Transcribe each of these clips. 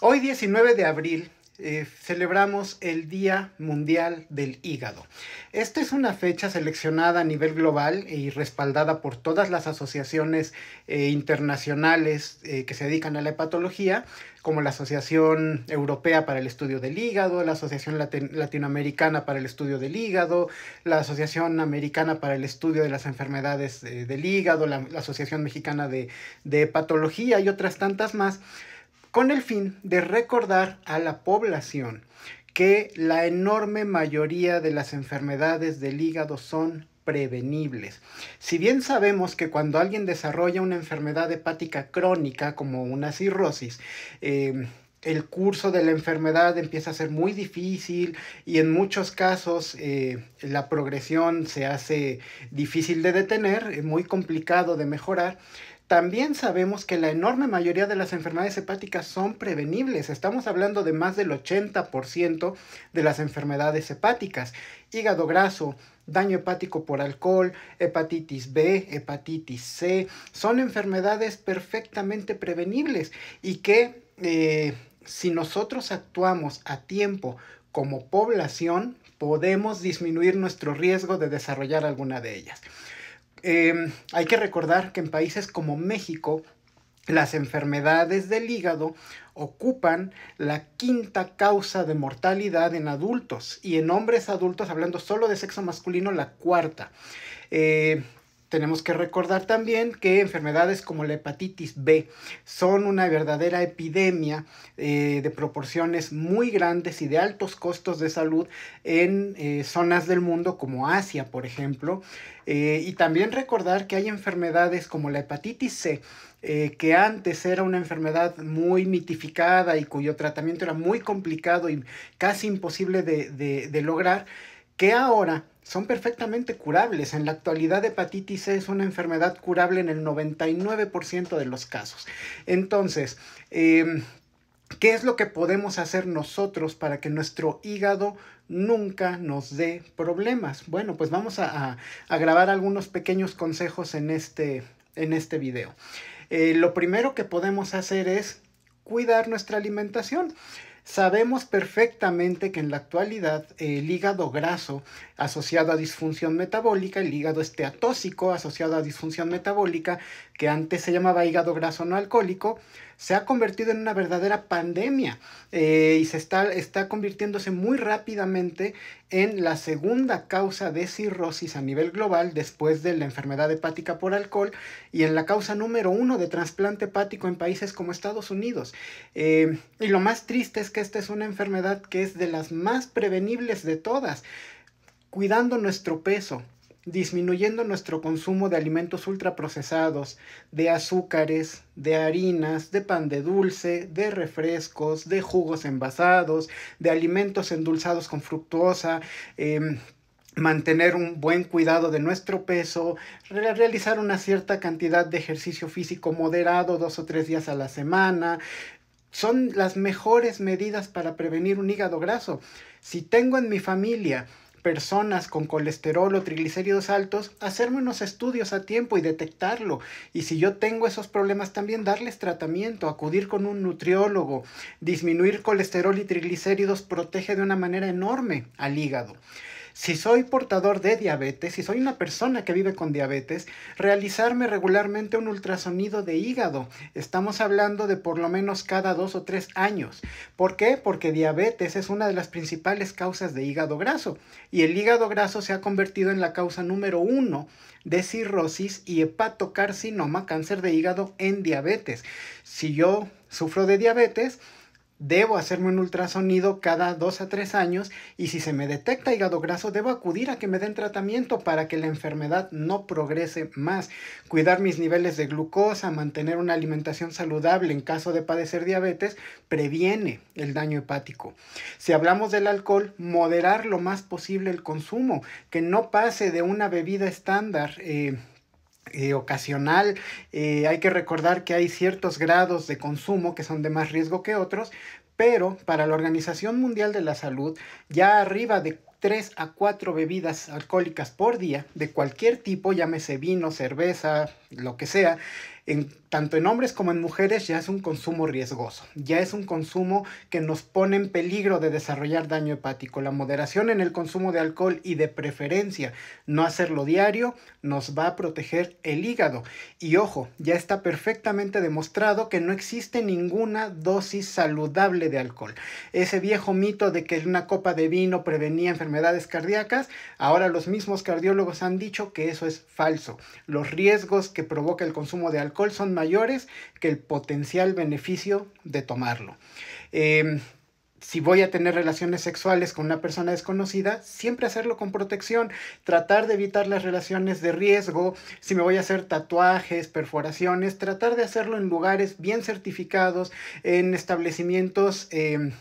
Hoy 19 de abril eh, celebramos el Día Mundial del Hígado. Esta es una fecha seleccionada a nivel global y e respaldada por todas las asociaciones eh, internacionales eh, que se dedican a la hepatología, como la Asociación Europea para el Estudio del Hígado, la Asociación Latinoamericana para el Estudio del Hígado, la Asociación Americana para el Estudio de las Enfermedades del Hígado, la, Asociación Mexicana de, de Hepatología y otras tantas más con el fin de recordar a la población que la enorme mayoría de las enfermedades del hígado son prevenibles. Si bien sabemos que cuando alguien desarrolla una enfermedad hepática crónica como una cirrosis, eh, el curso de la enfermedad empieza a ser muy difícil y en muchos casos eh, la progresión se hace difícil de detener, eh, muy complicado de mejorar. También sabemos que la enorme mayoría de las enfermedades hepáticas son prevenibles. Estamos hablando de más del 80% de las enfermedades hepáticas. Hígado graso, daño hepático por alcohol, hepatitis B, hepatitis C, son enfermedades perfectamente prevenibles y que eh, si nosotros actuamos a tiempo como población, podemos disminuir nuestro riesgo de desarrollar alguna de ellas. Em, hay que recordar que en países como México, las enfermedades del hígado ocupan la quinta causa de mortalidad en adultos y en hombres adultos, hablando solo de sexo masculino, la cuarta. Eh, tenemos que recordar también que enfermedades como la hepatitis B son una verdadera epidemia eh, de proporciones muy grandes y de altos costos de salud en eh, zonas del mundo como Asia, por ejemplo. Eh, y también recordar que hay enfermedades como la hepatitis C que antes era una enfermedad muy mitificada y cuyo tratamiento era muy complicado y casi imposible de, de lograr, que ahora son perfectamente curables. En la actualidad hepatitis C es una enfermedad curable en el 99% de los casos. Entonces, em, ¿qué es lo que podemos hacer nosotros para que nuestro hígado nunca nos dé problemas? Bueno, pues vamos a, grabar algunos pequeños consejos en este, en este video. Eh, lo primero que podemos hacer es cuidar nuestra alimentación. Sabemos perfectamente que en la actualidad el hígado graso asociado a disfunción metabólica, el hígado esteatósico asociado a disfunción metabólica, que antes se llamaba hígado graso no alcohólico, se ha convertido en una verdadera pandemia eh, y se está, está convirtiéndose muy rápidamente en la segunda causa de cirrosis a nivel global después de la enfermedad hepática por alcohol y en la causa número uno de trasplante hepático en países como Estados Unidos. Eh, y lo más triste es que esta es una enfermedad que es de las más prevenibles de todas, cuidando nuestro peso, disminuyendo nuestro consumo de alimentos ultraprocesados, de azúcares, de harinas, de pan de dulce, de refrescos, de jugos envasados, de alimentos endulzados con fructosa, em, mantener un buen cuidado de nuestro peso, realizar una cierta cantidad de ejercicio físico moderado dos o tres días a la semana, son las mejores medidas para prevenir un hígado graso. Si tengo en mi familia personas con colesterol o triglicéridos altos, hacerme unos estudios a tiempo y detectarlo. Y si yo tengo esos problemas también, darles tratamiento, acudir con un nutriólogo. Disminuir colesterol y triglicéridos protege de una manera enorme al hígado si soy portador de diabetes, si soy una persona que vive con diabetes, realizarme regularmente un ultrasonido de hígado. Estamos hablando de por lo menos cada dos o tres años. ¿Por qué? Porque diabetes es una de las principales causas de hígado graso y el hígado graso se ha convertido en la causa número uno de cirrosis y hepatocarcinoma, cáncer de hígado en diabetes. Si yo sufro de diabetes, Debo hacerme un ultrasonido cada dos a tres años y si se me detecta hígado graso debo acudir a que me den tratamiento para que la enfermedad no progrese más. Cuidar mis niveles de glucosa, mantener una alimentación saludable en caso de padecer diabetes previene el daño hepático. Si hablamos del alcohol, moderar lo más posible el consumo, que no pase de una bebida estándar. Eh, eh, ocasional. Eh, hay que recordar que hay ciertos grados de consumo que son de más riesgo que otros, pero para la Organización Mundial de la Salud, ya arriba de 3 a 4 bebidas alcohólicas por día, de cualquier tipo, llámese vino, cerveza, lo que sea, tanto en hombres como en mujeres ya es un consumo riesgoso, ya es un consumo que nos pone en peligro de desarrollar daño hepático. La moderación en el consumo de alcohol y de preferencia no hacerlo diario nos va a proteger el hígado. Y ojo, ya está perfectamente demostrado que no existe ninguna dosis saludable de alcohol. Ese viejo mito de que una copa de vino prevenía enfermedades cardíacas, ahora los mismos cardiólogos han dicho que eso es falso. Los riesgos que provoca el consumo de alcohol son mayores que el potencial beneficio de tomarlo. Eh, si voy a tener relaciones sexuales con una persona desconocida, siempre hacerlo con protección, tratar de evitar las relaciones de riesgo, si me voy a hacer tatuajes, perforaciones, tratar de hacerlo en lugares bien certificados, en establecimientos eh,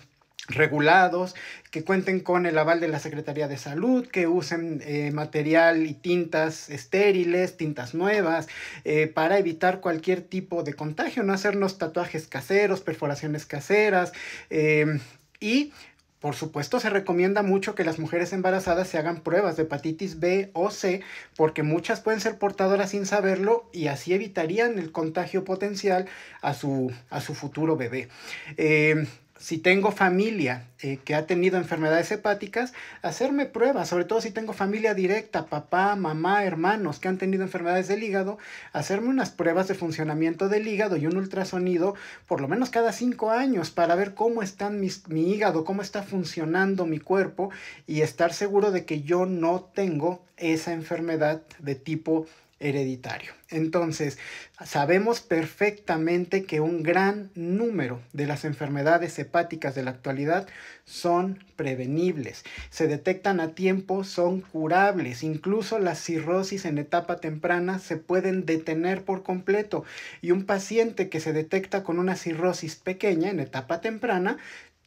regulados, que cuenten con el aval de la Secretaría de Salud, que usen eh, material y tintas estériles, tintas nuevas, eh, para evitar cualquier tipo de contagio, no hacernos tatuajes caseros, perforaciones caseras em, y por supuesto, se recomienda mucho que las mujeres embarazadas se hagan pruebas de hepatitis B o C, porque muchas pueden ser portadoras sin saberlo y así evitarían el contagio potencial a su, a su futuro bebé. Em, si tengo familia eh, que ha tenido enfermedades hepáticas, hacerme pruebas, sobre todo si tengo familia directa, papá, mamá, hermanos que han tenido enfermedades del hígado, hacerme unas pruebas de funcionamiento del hígado y un ultrasonido por lo menos cada cinco años para ver cómo está mi hígado, cómo está funcionando mi cuerpo y estar seguro de que yo no tengo esa enfermedad de tipo hereditario. Entonces, sabemos perfectamente que un gran número de las enfermedades hepáticas de la actualidad son prevenibles, se detectan a tiempo, son curables, incluso la cirrosis en etapa temprana se pueden detener por completo y un paciente que se detecta con una cirrosis pequeña en etapa temprana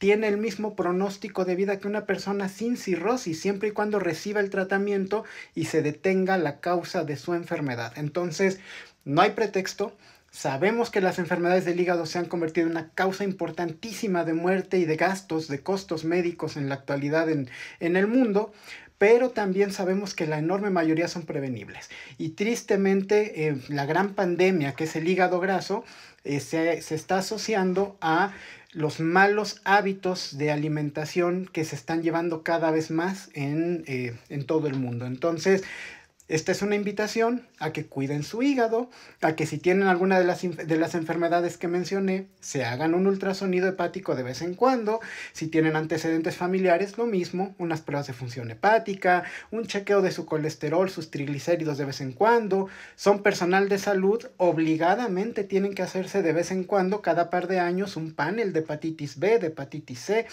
tiene el mismo pronóstico de vida que una persona sin cirrosis, siempre y cuando reciba el tratamiento y se detenga la causa de su enfermedad. Entonces, no hay pretexto. Sabemos que las enfermedades del hígado se han convertido en una causa importantísima de muerte y de gastos, de costos médicos en la actualidad en, el mundo, pero también sabemos que la enorme mayoría son prevenibles. Y tristemente, la gran pandemia, que es el hígado graso, eh, se, está asociando a los malos hábitos de alimentación que se están llevando cada vez más en, eh, en todo el mundo. Entonces, esta es una invitación a que cuiden su hígado, a que si tienen alguna de las, de las enfermedades que mencioné, se hagan un ultrasonido hepático de vez en cuando. Si tienen antecedentes familiares, lo mismo, unas pruebas de función hepática, un chequeo de su colesterol, sus triglicéridos de vez en cuando. Son personal de salud, obligadamente tienen que hacerse de vez en cuando, cada par de años, un panel de hepatitis B, de hepatitis C.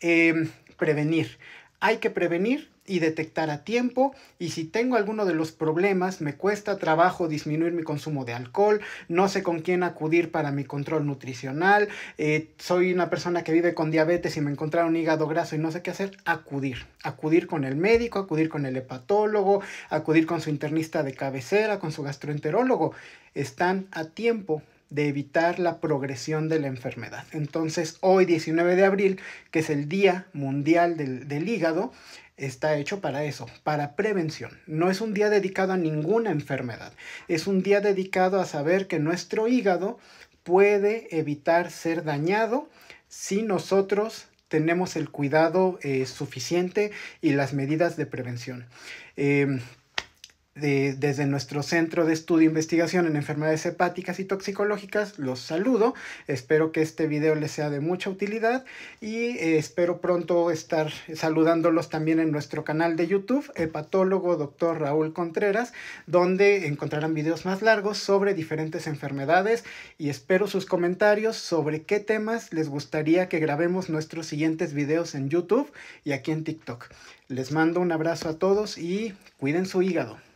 Em, prevenir. Hay que prevenir y detectar a tiempo y si tengo alguno de los problemas me cuesta trabajo disminuir mi consumo de alcohol, no sé con quién acudir para mi control nutricional, eh, soy una persona que vive con diabetes y me encontraron un hígado graso y no sé qué hacer, acudir, acudir con el médico, acudir con el hepatólogo, acudir con su internista de cabecera, con su gastroenterólogo, están a tiempo de evitar la progresión de la enfermedad. Entonces, hoy 19 de abril, que es el Día Mundial del, Hígado, está hecho para eso, para prevención. No es un día dedicado a ninguna enfermedad, es un día dedicado a saber que nuestro hígado puede evitar ser dañado si nosotros tenemos el cuidado eh, suficiente y las medidas de prevención. Em, desde nuestro Centro de Estudio e Investigación en Enfermedades Hepáticas y Toxicológicas, los saludo. Espero que este video les sea de mucha utilidad y eh, espero pronto estar saludándolos también en nuestro canal de YouTube, Hepatólogo Dr. Raúl Contreras, donde encontrarán videos más largos sobre diferentes enfermedades y espero sus comentarios sobre qué temas les gustaría que grabemos nuestros siguientes videos en YouTube y aquí en TikTok. Les mando un abrazo a todos y cuiden su hígado.